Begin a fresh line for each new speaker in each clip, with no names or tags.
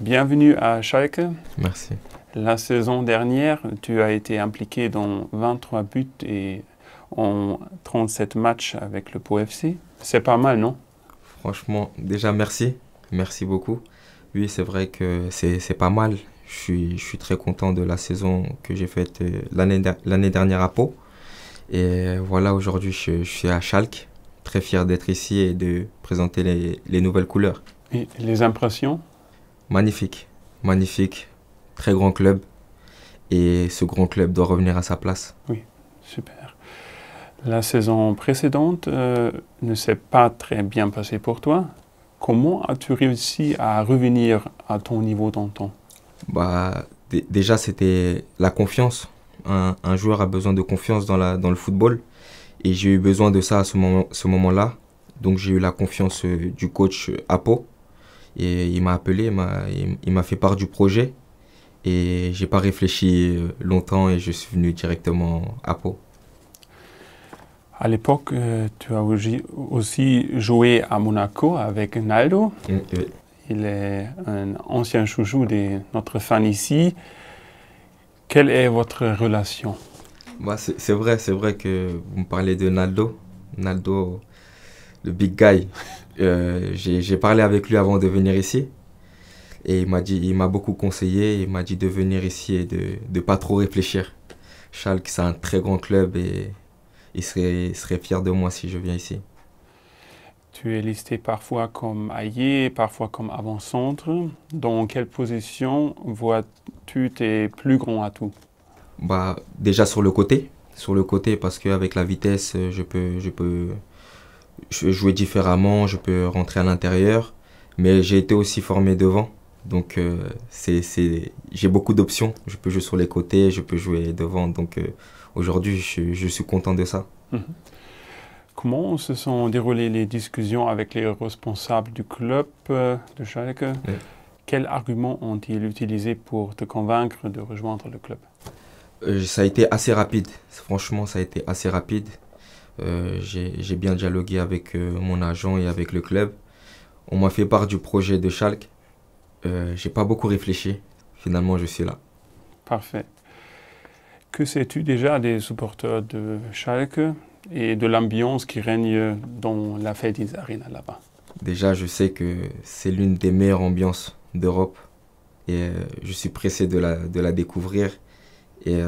Bienvenue à Schalke. Merci. La saison dernière, tu as été impliqué dans 23 buts et en 37 matchs avec le Pau FC. C'est pas mal, non
Franchement, déjà merci. Merci beaucoup. Oui, c'est vrai que c'est pas mal. Je suis, je suis, très content de la saison que j'ai faite euh, l'année dernière à Pau. Et voilà, aujourd'hui, je, je, suis à Schalke. Très fier d'être ici et de présenter les, les nouvelles couleurs.
Et les impressions
magnifique, magnifique, très grand club. Et ce grand club doit revenir à sa place.
Oui, super. La saison précédente euh, ne s'est pas très bien passée pour toi. Comment as-tu réussi à revenir à ton niveau d'antan
bah, Déjà, c'était la confiance. Un, joueur a besoin de confiance dans, la, dans le football. Et j'ai eu besoin de ça à ce moment-là. Ce moment Donc j'ai eu la confiance euh, du coach euh, Apo et il m'a appelé, il m'a fait part du projet. Et j'ai pas réfléchi euh, longtemps et je suis venu directement à Pau.
À l'époque, euh, tu as aussi joué à Monaco avec Naldo. Mm, il est un ancien chouchou de notre fan ici. Quelle est votre relation bah, C'est vrai, c'est vrai que vous me parlez de Naldo. Naldo,
le big guy, euh, j'ai parlé avec lui avant de venir ici. Et il m'a dit, il m'a beaucoup conseillé, il m'a dit de venir ici et de ne pas trop réfléchir. Schalke, c'est un très grand club et il serait, serait fier de moi si je viens ici.
Tu es listé parfois comme ailier, parfois comme avant-centre. Dans quelle position vois-tu tes plus grands atouts
bah, Déjà sur le côté. Sur le côté, parce qu'avec la vitesse, je peux, je peux je peux jouer différemment, je peux rentrer à l'intérieur, mais j'ai été aussi formé devant. Donc euh, c'est, j'ai beaucoup d'options. Je peux jouer sur les côtés, je peux jouer devant. Donc euh, aujourd'hui, je, suis content de ça.
Mhm. Comment se sont déroulées les discussions avec les responsables du club euh, de Schalke Quels arguments ont-ils utilisés pour te convaincre de rejoindre le club
Ça a été assez rapide. Franchement, ça a été assez rapide. Euh, j'ai bien dialogué avec euh, mon agent et avec le club. On m'a fait part du projet de Schalke. Euh, j'ai pas beaucoup réfléchi. Finalement, je suis là.
Parfait. Que sais-tu déjà des supporters de Schalke et de l'ambiance qui règne dans la fête des là-bas
Déjà, je sais que c'est l'une des meilleures ambiances d'Europe et je suis pressé de la, de la découvrir. Et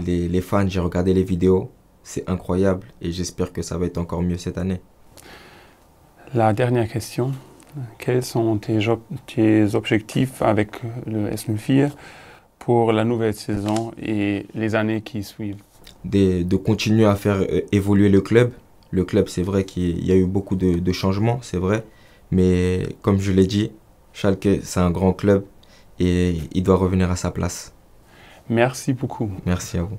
les, fans, j'ai regardé les vidéos, c'est incroyable et j'espère que ça va être encore mieux
cette année. La dernière question, quels sont tes, objectifs avec le SMFIR pour la nouvelle saison et les années qui suivent
de, continuer à faire euh, évoluer le club. Le club, c'est vrai qu'il y a eu beaucoup de, de changements, c'est vrai. Mais comme je l'ai dit, Schalke, c'est un grand club et il doit revenir à sa place.
Merci beaucoup.
Merci à vous.